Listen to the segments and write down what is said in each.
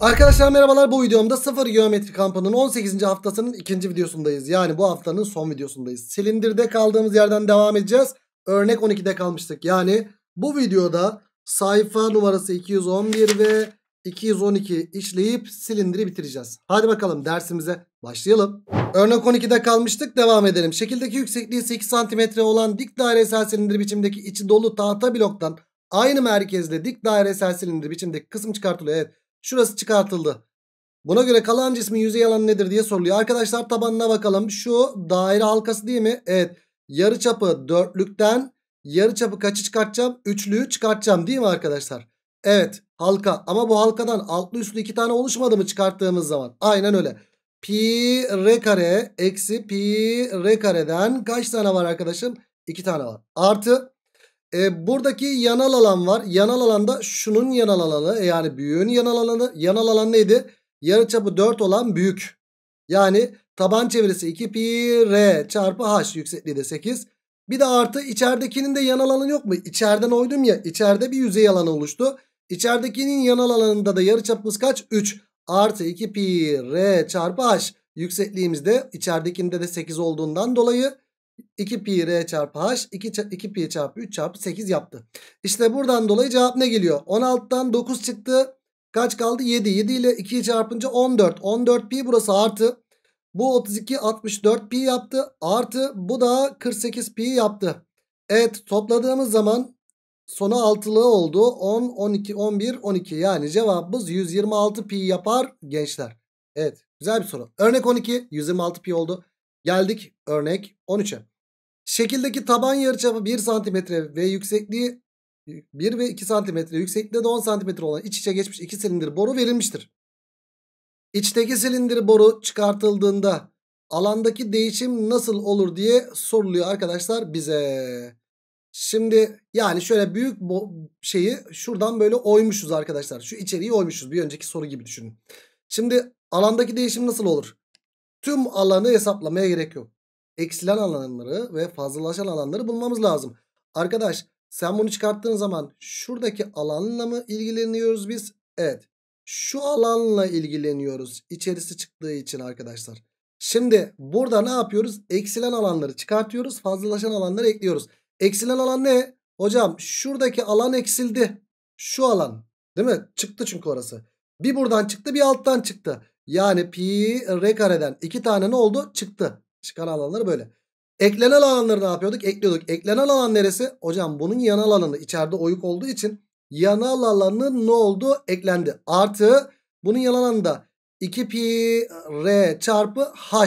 Arkadaşlar merhabalar bu videomda sıfır geometri kampının 18. haftasının ikinci videosundayız. Yani bu haftanın son videosundayız. Silindirde kaldığımız yerden devam edeceğiz. Örnek 12'de kalmıştık. Yani bu videoda sayfa numarası 211 ve 212 işleyip silindiri bitireceğiz. Hadi bakalım dersimize başlayalım. Örnek 12'de kalmıştık devam edelim. Şekildeki yüksekliği 8 cm olan dik dairesel silindir biçimdeki içi dolu tahta bloktan aynı merkezde dik dairesel silindir biçimdeki kısım çıkartılıyor. Evet Şurası çıkartıldı. Buna göre kalan cismin yüzey alanı nedir diye soruluyor. Arkadaşlar tabanına bakalım. Şu daire halkası değil mi? Evet. Yarı çapı dörtlükten yarı çapı kaçı çıkartacağım? Üçlüyü çıkartacağım değil mi arkadaşlar? Evet halka ama bu halkadan altlı üstlü iki tane oluşmadı mı çıkarttığımız zaman? Aynen öyle. Pi r kare eksi pi r kareden kaç tane var arkadaşım? İki tane var. Artı e, buradaki yanal alan var. Yanal alanda şunun yanal alanı e, yani büyüğün yanal alanı. Yanal alan neydi? Yarıçapı 4 olan büyük. Yani taban çevresi 2 pi r çarpı h yüksekliği de 8. Bir de artı içeridekinin de yanal alanı yok mu? İçeriden oydum ya içeride bir yüzey alanı oluştu. İçeridekinin yanal alanında da yarıçapımız kaç? 3 artı 2 pi r çarpı h yüksekliğimizde içeridekinde de 8 olduğundan dolayı 2 pi r çarpı h 2, 2 pi çarpı 3 çarpı 8 yaptı. İşte buradan dolayı cevap ne geliyor? 16'dan 9 çıktı. Kaç kaldı? 7. 7 ile 2'yi çarpınca 14. 14 pi burası artı. Bu 32 64 pi yaptı. Artı bu da 48 pi yaptı. Evet topladığımız zaman sonu altılı oldu. 10, 12, 11, 12 yani cevabımız 126 pi yapar gençler. Evet güzel bir soru. Örnek 12 126 pi oldu. Geldik örnek 13'e. Şekildeki taban yarıçapı 1 cm ve yüksekliği 1 ve 2 cm yüksekliği de 10 cm olan iç içe geçmiş 2 silindir boru verilmiştir. İçteki silindir boru çıkartıldığında alandaki değişim nasıl olur diye soruluyor arkadaşlar bize. Şimdi yani şöyle büyük şeyi şuradan böyle oymuşuz arkadaşlar. Şu içeriği oymuşuz. Bir önceki soru gibi düşünün. Şimdi alandaki değişim nasıl olur? Tüm alanı hesaplamaya gerek yok. Eksilen alanları ve fazlalaşan alanları bulmamız lazım. Arkadaş sen bunu çıkarttığın zaman şuradaki alanla mı ilgileniyoruz biz? Evet. Şu alanla ilgileniyoruz. İçerisi çıktığı için arkadaşlar. Şimdi burada ne yapıyoruz? Eksilen alanları çıkartıyoruz. Fazlalaşan alanları ekliyoruz. Eksilen alan ne? Hocam şuradaki alan eksildi. Şu alan. Değil mi? Çıktı çünkü orası. Bir buradan çıktı bir alttan çıktı. Yani pi r kareden iki tane ne oldu? Çıktı. Çıkan alanları böyle. Eklenen alanları ne yapıyorduk? Ekliyorduk. Eklenen alan neresi? Hocam bunun yanal alanı içeride oyuk olduğu için yanal alanı ne oldu? Eklendi. Artı bunun yanal alanı da 2 pi r çarpı h.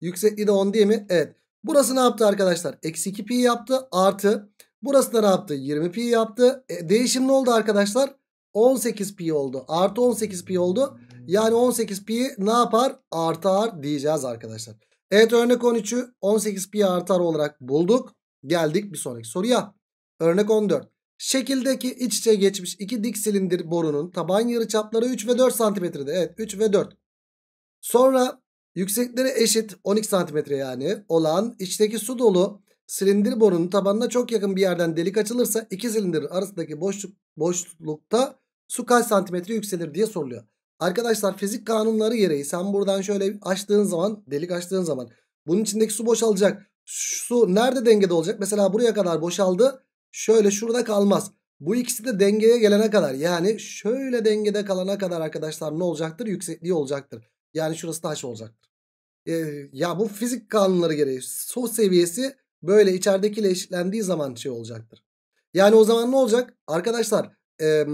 Yüksekliği de 10 değil mi? Evet. Burası ne yaptı arkadaşlar? Eksi 2 pi yaptı. Artı burası da ne yaptı? 20 pi yaptı. E, değişim ne oldu arkadaşlar? 18 pi oldu. Artı 18 pi oldu. Hmm. Yani 18 pi ne yapar? Artar diyeceğiz arkadaşlar. Evet örnek 13'ü 18 pi artar olarak bulduk. Geldik bir sonraki soruya. Örnek 14. Şekildeki iç içe geçmiş iki dik silindir borunun taban yarıçapları 3 ve 4 santimetrede. Evet 3 ve 4. Sonra yüksekleri eşit 12 santimetre yani olan içteki su dolu silindir borunun tabanına çok yakın bir yerden delik açılırsa iki silindir arasındaki boşluk boşlukta su kaç santimetre yükselir diye soruluyor. Arkadaşlar fizik kanunları gereği sen buradan şöyle açtığın zaman delik açtığın zaman bunun içindeki su boşalacak. Su nerede dengede olacak? Mesela buraya kadar boşaldı. Şöyle şurada kalmaz. Bu ikisi de dengeye gelene kadar yani şöyle dengede kalana kadar arkadaşlar ne olacaktır? Yüksekliği olacaktır. Yani şurası taş olacaktır. Ee, ya bu fizik kanunları gereği su seviyesi böyle içeridekiyle eşitlendiği zaman şey olacaktır. Yani o zaman ne olacak? Arkadaşlar e,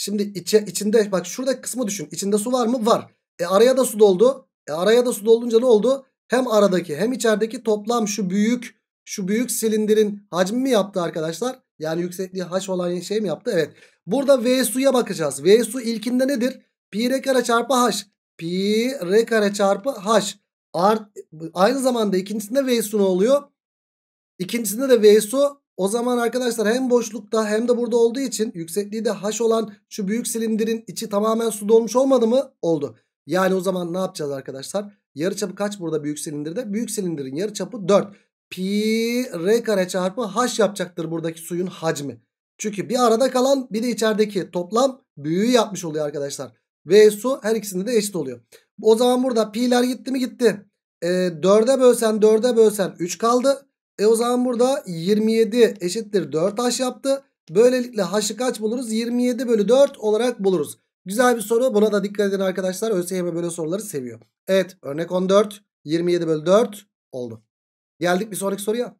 Şimdi içe, içinde bak şurada kısmı düşün. İçinde su var mı? Var. E araya da su doldu. E araya da su doldunca ne oldu? Hem aradaki hem içerideki toplam şu büyük şu büyük silindirin hacmi mi yaptı arkadaşlar? Yani yüksekliği haş olan şey mi yaptı? Evet. Burada V suya bakacağız. V su ilkinde nedir? Pi r kare çarpı haş. Pi r kare çarpı haş. aynı zamanda ikincisinde V su ne oluyor? İkincisinde de V su o zaman arkadaşlar hem boşlukta hem de burada olduğu için yüksekliği de h olan şu büyük silindirin içi tamamen su dolmuş olmadı mı? Oldu. Yani o zaman ne yapacağız arkadaşlar? Yarıçapı kaç burada büyük silindirde? Büyük silindirin yarıçapı 4. Pi r kare çarpı h yapacaktır buradaki suyun hacmi. Çünkü bir arada kalan bir de içerideki toplam büyüğü yapmış oluyor arkadaşlar. Ve su her ikisinde de eşit oluyor. O zaman burada pi'ler gitti mi gitti. E, ee, 4'e bölsen 4'e bölsen 3 kaldı. E o zaman burada 27 eşittir 4H yaptı. Böylelikle H'ı kaç buluruz? 27 bölü 4 olarak buluruz. Güzel bir soru. Buna da dikkat edin arkadaşlar. ÖSYM böyle soruları seviyor. Evet örnek 14. 27 bölü 4 oldu. Geldik bir sonraki soruya.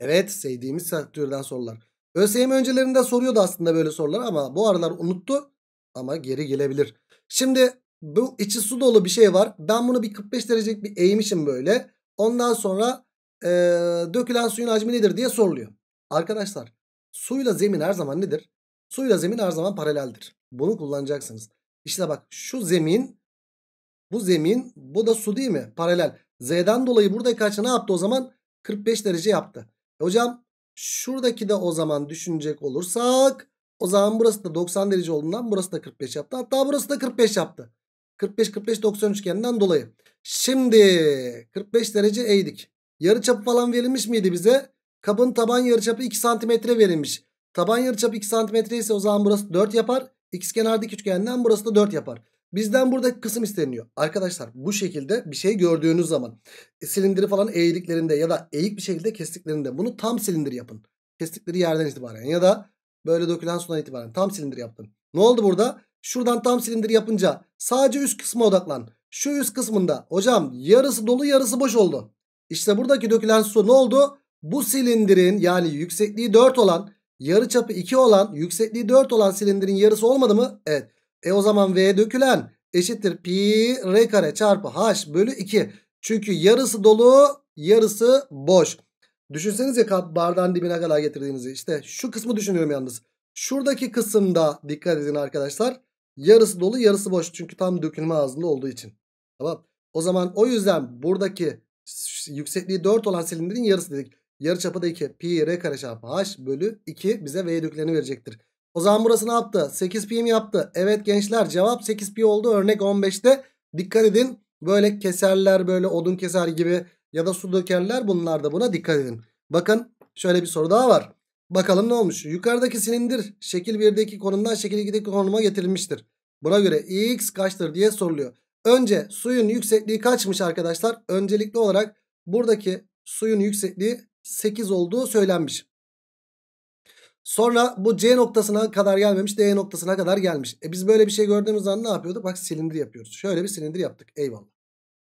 Evet sevdiğimiz türden sorular. ÖSYM öncelerinde soruyordu aslında böyle sorular ama bu aralar unuttu. Ama geri gelebilir. Şimdi bu içi su dolu bir şey var. Ben bunu bir 45 derecelik bir eğmişim böyle. Ondan sonra e, dökülen suyun hacmi nedir diye soruluyor. Arkadaşlar suyla zemin her zaman nedir? Suyla zemin her zaman paraleldir. Bunu kullanacaksınız. İşte bak şu zemin bu zemin bu da su değil mi? Paralel. Z'den dolayı burada açı ne yaptı o zaman? 45 derece yaptı. E hocam şuradaki de o zaman düşünecek olursak o zaman burası da 90 derece olduğundan burası da 45 yaptı. Hatta burası da 45 yaptı. 45-45-90 üçgeninden dolayı. Şimdi 45 derece eğdik. Yarıçapı falan verilmiş miydi bize? Kabın taban yarıçapı 2 santimetre verilmiş. Taban yarıçapı 2 santimetre ise o zaman burası 4 yapar. X kenardaki üçgenden burası da 4 yapar. Bizden buradaki kısım isteniyor. Arkadaşlar bu şekilde bir şey gördüğünüz zaman e, silindiri falan eğdiklerinde ya da eğik bir şekilde kestiklerinde bunu tam silindir yapın. Kestikleri yerden itibaren ya da böyle dökülen sudan itibaren tam silindir yaptın. Ne oldu burada? Şuradan tam silindir yapınca sadece üst kısma odaklan. Şu üst kısmında hocam yarısı dolu yarısı boş oldu. İşte buradaki dökülen su ne oldu? Bu silindirin yani yüksekliği 4 olan, yarı çapı 2 olan, yüksekliği 4 olan silindirin yarısı olmadı mı? Evet. E o zaman V dökülen eşittir pi r kare çarpı h bölü 2. Çünkü yarısı dolu, yarısı boş. Düşünsenize kap bardağın dibine kadar getirdiğinizi. İşte şu kısmı düşünüyorum yalnız. Şuradaki kısımda dikkat edin arkadaşlar. Yarısı dolu yarısı boş. Çünkü tam dökülme ağzında olduğu için. Tamam. O zaman o yüzden buradaki yüksekliği 4 olan silindirin yarısı dedik. yarı çapı da 2. Pi r kare çarpı h bölü 2 bize v yediklerini verecektir. O zaman burası ne yaptı? 8 pi mi yaptı? Evet gençler cevap 8 pi oldu. Örnek 15'te dikkat edin. Böyle keserler böyle odun keser gibi ya da su dökerler bunlar da buna dikkat edin. Bakın şöyle bir soru daha var. Bakalım ne olmuş? Yukarıdaki silindir şekil 1'deki konumdan şekil 2'deki konuma getirilmiştir. Buna göre x kaçtır diye soruluyor. Önce suyun yüksekliği kaçmış arkadaşlar? Öncelikli olarak buradaki suyun yüksekliği 8 olduğu söylenmiş. Sonra bu C noktasına kadar gelmemiş D noktasına kadar gelmiş. E biz böyle bir şey gördüğümüz zaman ne yapıyorduk? Bak silindir yapıyoruz. Şöyle bir silindir yaptık eyvallah.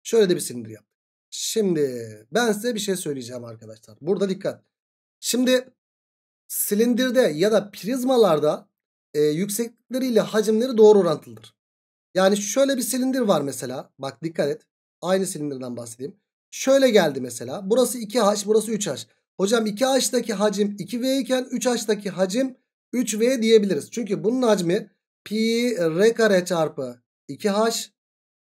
Şöyle de bir silindir yaptık. Şimdi ben size bir şey söyleyeceğim arkadaşlar. Burada dikkat. Şimdi silindirde ya da prizmalarda e, yükseklikleriyle hacimleri doğru orantılıdır. Yani şöyle bir silindir var mesela. Bak dikkat et. Aynı silindirden bahsedeyim. Şöyle geldi mesela. Burası 2H burası 3H. Hocam 2H'daki hacim 2V iken 3H'daki hacim 3V diyebiliriz. Çünkü bunun hacmi pi r kare çarpı 2H.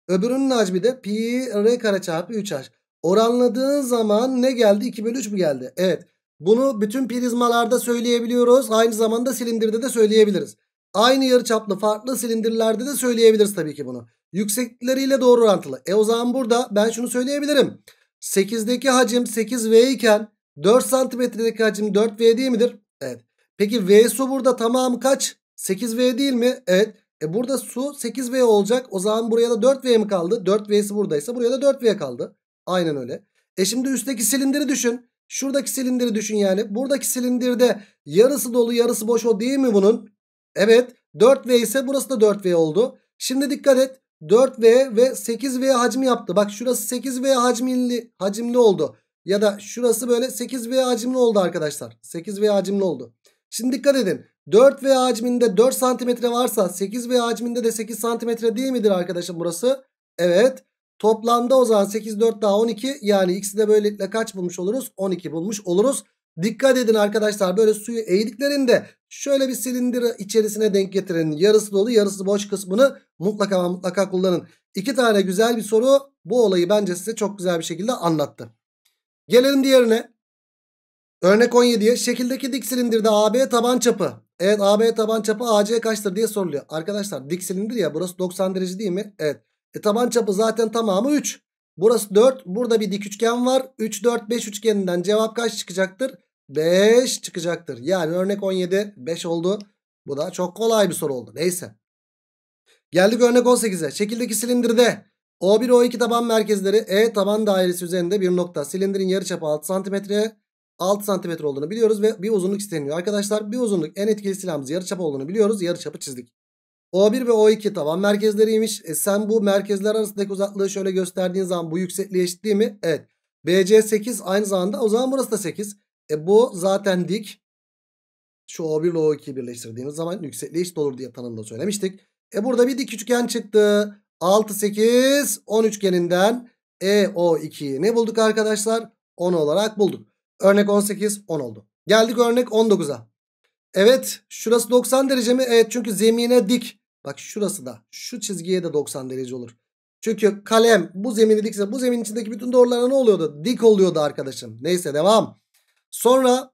Öbürünün hacmi de pi r kare çarpı 3H. Oranladığın zaman ne geldi? 2 bölü 3 mü geldi? Evet. Bunu bütün prizmalarda söyleyebiliyoruz. Aynı zamanda silindirde de söyleyebiliriz. Aynı yarı çaplı farklı silindirlerde de söyleyebiliriz tabii ki bunu. Yükseklikleriyle doğru orantılı. E o zaman burada ben şunu söyleyebilirim. 8'deki hacim 8V iken 4 santimetredeki hacim 4V değil midir? Evet. Peki V su burada tamamı kaç? 8V değil mi? Evet. E burada su 8V olacak. O zaman buraya da 4V mi kaldı? 4V'si buradaysa buraya da 4V kaldı. Aynen öyle. E şimdi üstteki silindiri düşün. Şuradaki silindiri düşün yani. Buradaki silindirde yarısı dolu yarısı boş o değil mi bunun? Evet 4V ise burası da 4V oldu. Şimdi dikkat et 4V ve 8V hacmi yaptı. Bak şurası 8V hacimli, hacimli oldu. Ya da şurası böyle 8V hacimli oldu arkadaşlar. 8V hacimli oldu. Şimdi dikkat edin. 4V hacminde 4 cm varsa 8V hacminde de 8 cm değil midir arkadaşım burası? Evet. Toplamda o zaman 8 4 daha 12 yani ikisi de böylelikle kaç bulmuş oluruz? 12 bulmuş oluruz. Dikkat edin arkadaşlar böyle suyu eğdiklerinde şöyle bir silindir içerisine denk getirin. Yarısı dolu yarısı boş kısmını mutlaka mutlaka kullanın. İki tane güzel bir soru bu olayı bence size çok güzel bir şekilde anlattı. Gelelim diğerine. Örnek 17'ye şekildeki dik silindirde AB taban çapı. Evet AB taban çapı AC kaçtır diye soruluyor. Arkadaşlar dik silindir ya burası 90 derece değil mi? Evet. E, taban çapı zaten tamamı 3. Burası 4. Burada bir dik üçgen var. 3, 4, 5 üçgeninden cevap kaç çıkacaktır? 5 çıkacaktır. Yani örnek 17 5 oldu. Bu da çok kolay bir soru oldu. Neyse. Geldik örnek 18'e. Şekildeki silindirde O1 O2 taban merkezleri E taban dairesi üzerinde bir nokta. Silindirin yarıçapı 6 santimetre. 6 santimetre olduğunu biliyoruz ve bir uzunluk isteniyor. Arkadaşlar bir uzunluk en etkili silahımız yarıçap olduğunu biliyoruz. Yarıçapı çizdik. O1 ve O2 taban merkezleriymiş. E sen bu merkezler arasındaki uzaklığı şöyle gösterdiğin zaman bu yüksekliği eşit değil mi? Evet. BC 8 aynı zamanda o zaman burası da 8. E bu zaten dik. Şu O1 ile O2'yi birleştirdiğimiz zaman yüksekliği eşit olur diye tanımda söylemiştik. E burada bir dik üçgen çıktı. 6, 8, 10 üçgeninden EO2'yi ne bulduk arkadaşlar? 10 olarak bulduk. Örnek 18, 10 oldu. Geldik örnek 19'a. Evet şurası 90 derece mi? Evet çünkü zemine dik. Bak şurası da şu çizgiye de 90 derece olur. Çünkü kalem bu zemini dikse bu zemin içindeki bütün doğrulara ne oluyordu? Dik oluyordu arkadaşım. Neyse devam. Sonra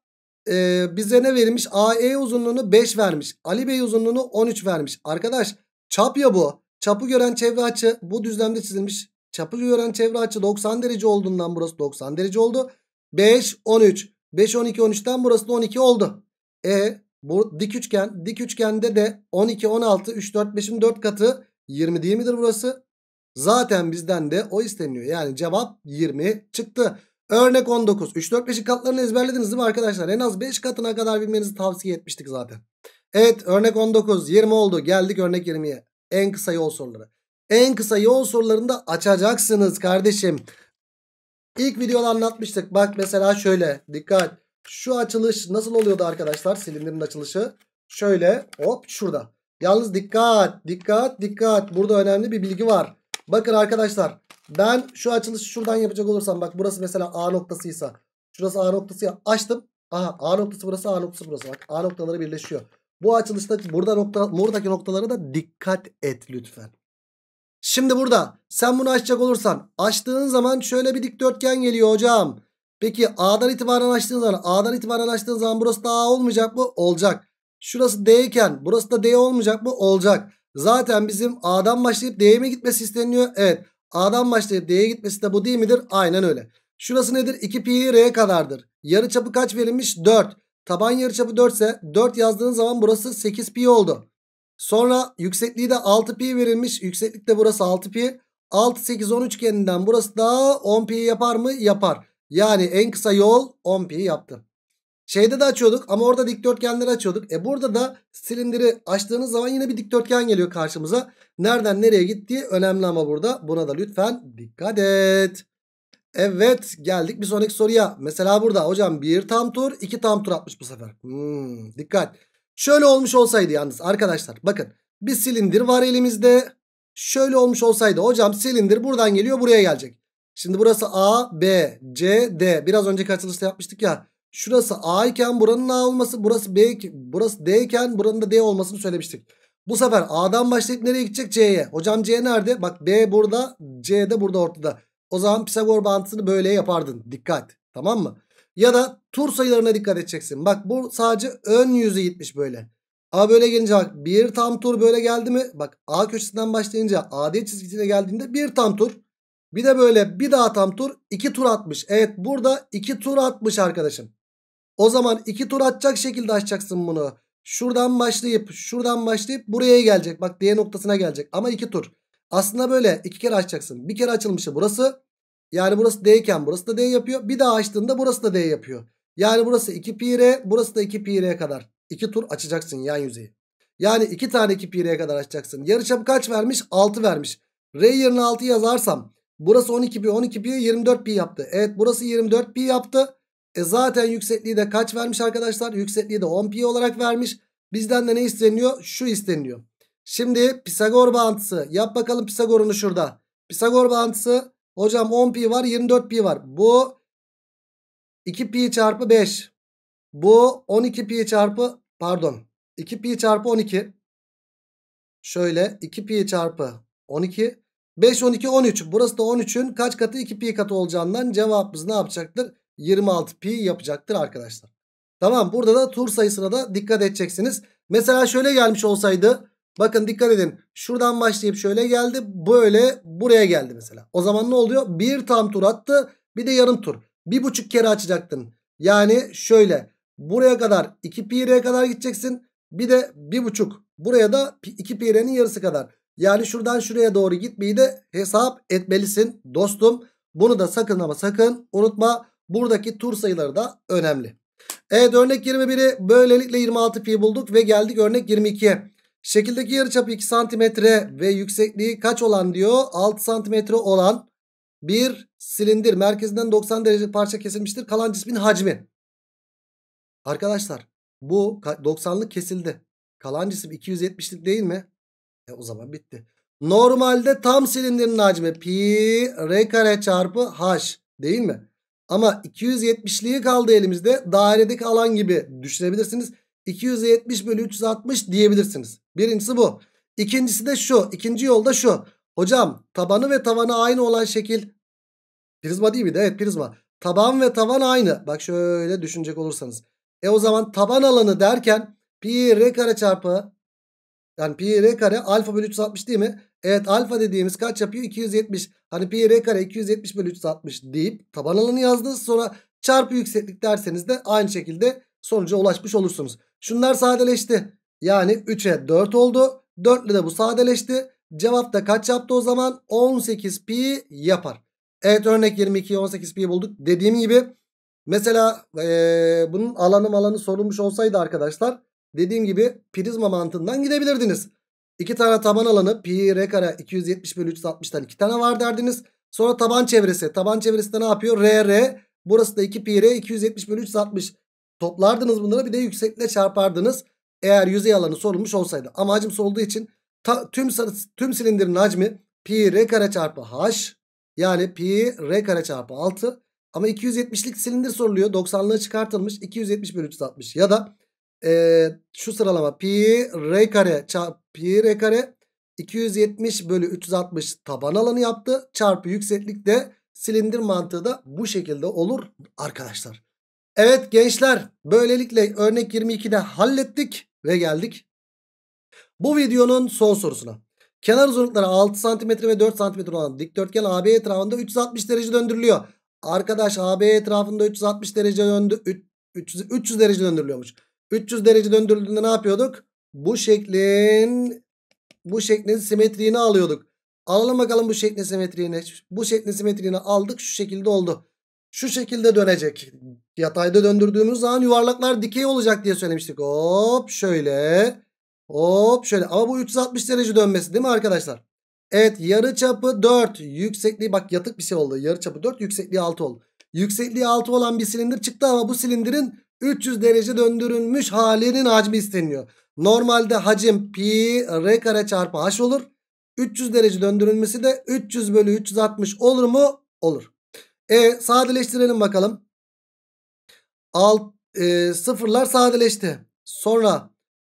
e, bize ne verilmiş? AE uzunluğunu 5 vermiş. Ali Bey uzunluğunu 13 vermiş. Arkadaş çap ya bu. Çapı gören çevre açı bu düzlemde çizilmiş. Çapı gören çevre açı 90 derece olduğundan burası 90 derece oldu. 5, 13. 5, 12, 13'ten burası da 12 oldu. E bu dik üçgen. Dik üçgende de 12, 16, 3, 4, 5'in 4 katı 20 değil midir burası? Zaten bizden de o isteniyor. Yani cevap 20 çıktı. Örnek 19. 3, 4, 5'in katlarını ezberlediniz değil mi arkadaşlar? En az 5 katına kadar bilmenizi tavsiye etmiştik zaten. Evet örnek 19. 20 oldu. Geldik örnek 20'ye. En kısa yol soruları. En kısa yol sorularında açacaksınız kardeşim. İlk videoda anlatmıştık. Bak mesela şöyle. Dikkat. Şu açılış nasıl oluyordu arkadaşlar? Silindirin açılışı. Şöyle hop şurada. Yalnız dikkat dikkat dikkat. Burada önemli bir bilgi var. Bakın arkadaşlar ben şu açılışı şuradan yapacak olursam bak burası mesela A noktasıysa şurası A noktası ya açtım. Aha A noktası burası A noktası burası bak A noktaları birleşiyor. Bu açılışta burada nokta, buradaki noktalara da dikkat et lütfen. Şimdi burada sen bunu açacak olursan açtığın zaman şöyle bir dikdörtgen geliyor hocam. Peki A'dan itibaren açtığın zaman A'dan itibaren açtığın zaman burası da A olmayacak mı? Olacak. Şurası D iken burası da D olmayacak mı? Olacak. Zaten bizim A'dan başlayıp D'ye mi gitmesi isteniyor? Evet. A'dan başlayıp D'ye gitmesi de bu değil midir? Aynen öyle. Şurası nedir? 2 pi R'ye kadardır. Yarı çapı kaç verilmiş? 4. Taban yarı çapı 4 ise 4 yazdığın zaman burası 8 pi oldu. Sonra yüksekliği de 6 pi verilmiş. Yükseklik de burası 6 pi. 6 8 10 üçgeninden burası da 10 pi yapar mı? Yapar. Yani en kısa yol 10 pi yaptı. Şeyde de açıyorduk ama orada dikdörtgenleri açıyorduk. E burada da silindiri açtığınız zaman yine bir dikdörtgen geliyor karşımıza. Nereden nereye gittiği önemli ama burada. Buna da lütfen dikkat et. Evet geldik bir sonraki soruya. Mesela burada hocam bir tam tur iki tam tur atmış bu sefer. Hmm, dikkat. Şöyle olmuş olsaydı yalnız arkadaşlar bakın bir silindir var elimizde. Şöyle olmuş olsaydı hocam silindir buradan geliyor buraya gelecek. Şimdi burası A, B, C, D. Biraz önceki açılışta yapmıştık ya. Şurası A iken buranın A olması, burası B burası D iken buranın da D olmasını söylemiştik. Bu sefer A'dan başlayıp nereye gidecek? C'ye. Hocam C nerede? Bak B burada, C de burada ortada. O zaman Pisagor bağıntısını böyle yapardın. Dikkat. Tamam mı? Ya da tur sayılarına dikkat edeceksin. Bak bu sadece ön yüzü gitmiş böyle. A böyle gelince bak bir tam tur böyle geldi mi? Bak A köşesinden başlayınca AD çizgisine geldiğinde bir tam tur. Bir de böyle bir daha tam tur iki tur atmış. Evet burada iki tur atmış arkadaşım. O zaman iki tur atacak şekilde açacaksın bunu. Şuradan başlayıp şuradan başlayıp buraya gelecek. Bak D noktasına gelecek ama iki tur. Aslında böyle iki kere açacaksın. Bir kere açılmıştı burası. Yani burası D iken burası da D yapıyor. Bir daha açtığında burası da D yapıyor. Yani burası 2 pi r burası da 2 pi r'ye kadar. İki tur açacaksın yan yüzeyi. Yani iki tane 2 pi r'ye kadar açacaksın. Yarı Yarıçapı kaç vermiş? 6 vermiş. R yerine 6 yazarsam burası 12 pi 12 pi 24 pi yaptı. Evet burası 24 pi yaptı. E zaten yüksekliği de kaç vermiş arkadaşlar? Yüksekliği de 10 pi olarak vermiş. Bizden de ne isteniyor? Şu isteniyor. Şimdi Pisagor bağıntısı. Yap bakalım Pisagor'unu şurada. Pisagor bağıntısı. Hocam 10 pi var 24 pi var. Bu 2 pi çarpı 5. Bu 12 pi çarpı pardon 2 pi çarpı 12. Şöyle 2 pi çarpı 12. 5 12 13. Burası da 13'ün kaç katı 2 pi katı olacağından cevabımız ne yapacaktır? 26 pi yapacaktır arkadaşlar. Tamam burada da tur sayısına da dikkat edeceksiniz. Mesela şöyle gelmiş olsaydı bakın dikkat edin şuradan başlayıp şöyle geldi böyle buraya geldi mesela. O zaman ne oluyor? Bir tam tur attı bir de yarım tur. Bir buçuk kere açacaktın. Yani şöyle buraya kadar 2 pi'ye kadar gideceksin. Bir de bir buçuk buraya da 2 pi yarısı kadar. Yani şuradan şuraya doğru gitmeyi de hesap etmelisin dostum. Bunu da sakın ama sakın unutma. Buradaki tur sayıları da önemli. Evet örnek 21'i böylelikle 26 pi bulduk ve geldik örnek 22'ye. Şekildeki yarıçapı 2 santimetre ve yüksekliği kaç olan diyor? 6 santimetre olan bir silindir. Merkezinden 90 derece parça kesilmiştir. Kalan cismin hacmi. Arkadaşlar bu 90'lık kesildi. Kalan cisim 270'lik değil mi? E o zaman bitti. Normalde tam silindirin hacmi pi r kare çarpı h değil mi? Ama 270'liği kaldı elimizde. Dairedeki alan gibi düşünebilirsiniz. 270 bölü 360 diyebilirsiniz. Birincisi bu. İkincisi de şu. İkinci yolda şu. Hocam tabanı ve tavanı aynı olan şekil. Prizma değil miydi? Evet prizma. Taban ve tavan aynı. Bak şöyle düşünecek olursanız. E o zaman taban alanı derken pi r kare çarpı yani pi r kare alfa bölü 360 değil mi? Evet alfa dediğimiz kaç yapıyor? 270. Hani pi r kare 270 bölü 360 deyip taban alanı yazdınız. Sonra çarpı yükseklik derseniz de aynı şekilde sonuca ulaşmış olursunuz. Şunlar sadeleşti. Yani 3'e 4 oldu. 4 ile de bu sadeleşti. Cevap da kaç yaptı o zaman? 18 pi yapar. Evet örnek 22 18 pi bulduk. Dediğim gibi mesela ee, bunun alanı alanı sorulmuş olsaydı arkadaşlar Dediğim gibi prizma mantığından gidebilirdiniz. İki tane taban alanı pi r kare 270 bölü 360'tan iki tane var derdiniz. Sonra taban çevresi. Taban çevresi de ne yapıyor? R r. Burası da 2 pi r 270 bölü 360. Toplardınız bunları bir de yüksekle çarpardınız. Eğer yüzey alanı sorulmuş olsaydı. Amacım olduğu için ta, tüm, tüm silindirin hacmi pi r kare çarpı h. Yani pi r kare çarpı 6. Ama 270'lik silindir soruluyor. 90'lığı çıkartılmış. 270 bölü 360 ya da e, şu sıralama pi r kare çarpı pi r kare 270 bölü 360 taban alanı yaptı. Çarpı yükseklik de silindir mantığı da bu şekilde olur arkadaşlar. Evet gençler böylelikle örnek 22'de hallettik ve geldik. Bu videonun son sorusuna. Kenar uzunlukları 6 cm ve 4 cm olan dikdörtgen AB etrafında 360 derece döndürülüyor. Arkadaş AB etrafında 360 derece döndü 300 derece döndürülüyormuş. 300 derece döndürüldüğünde ne yapıyorduk? Bu şeklin bu şeklin simetriğini alıyorduk. Alalım bakalım bu şeklin simetriğini. Bu şeklin simetriğini aldık şu şekilde oldu. Şu şekilde dönecek. Yatayda döndürdüğümüz zaman yuvarlaklar dikey olacak diye söylemiştik. Hop şöyle. Hop şöyle. Ama bu 360 derece dönmesi değil mi arkadaşlar? Evet yarı çapı 4. Yüksekliği bak yatık bir şey oldu. Yarı çapı 4 yüksekliği 6 oldu. Yüksekliği 6 olan bir silindir çıktı ama bu silindirin 300 derece döndürülmüş halinin hacmi isteniyor. Normalde hacim pi r kare çarpı h olur. 300 derece döndürülmesi de 300 bölü 360 olur mu? Olur. E sadeleştirelim bakalım. Alt, e, sıfırlar sadeleşti. Sonra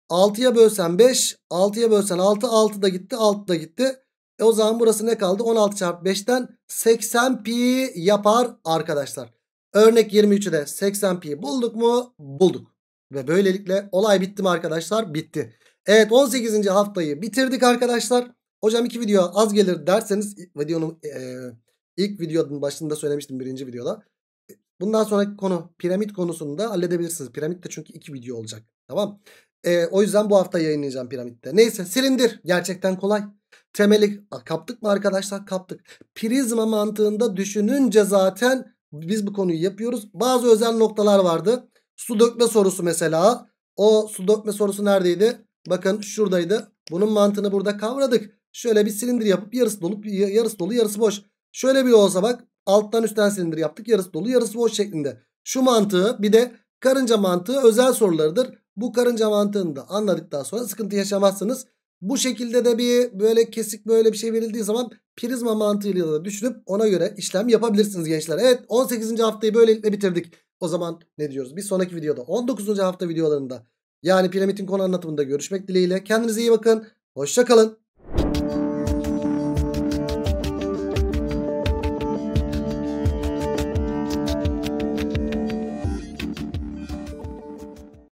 6'ya bölsen 5, 6'ya bölsen 6, 6 da gitti, 6 da gitti. E o zaman burası ne kaldı? 16 çarpı 5'ten 80 pi yapar arkadaşlar. Örnek 23'de 80 pi bulduk mu? Bulduk. Ve böylelikle olay bitti mi arkadaşlar? Bitti. Evet 18. haftayı bitirdik arkadaşlar. Hocam iki video az gelir derseniz videonun e-, e, ilk videonun başında söylemiştim birinci videoda. Bundan sonraki konu piramit konusunda halledebilirsiniz. piramit de çünkü iki video olacak. Tamam. E, o yüzden bu hafta yayınlayacağım piramitte. Neyse silindir gerçekten kolay. Temelik kaptık mı arkadaşlar? Kaptık. Prizma mantığında düşününce zaten biz bu konuyu yapıyoruz. Bazı özel noktalar vardı. Su dökme sorusu mesela. O su dökme sorusu neredeydi? Bakın şuradaydı. Bunun mantığını burada kavradık. Şöyle bir silindir yapıp yarısı dolu, yarısı dolu, yarısı boş. Şöyle bir olsa bak alttan üstten silindir yaptık. Yarısı dolu, yarısı boş şeklinde. Şu mantığı bir de karınca mantığı özel sorularıdır. Bu karınca mantığını da anladıktan sonra sıkıntı yaşamazsınız. Bu şekilde de bir böyle kesik böyle bir şey verildiği zaman prizma mantığıyla da düşünüp ona göre işlem yapabilirsiniz gençler. Evet 18. haftayı böylelikle bitirdik. O zaman ne diyoruz? Bir sonraki videoda 19. hafta videolarında yani piramitin konu anlatımında görüşmek dileğiyle. Kendinize iyi bakın. Hoşçakalın.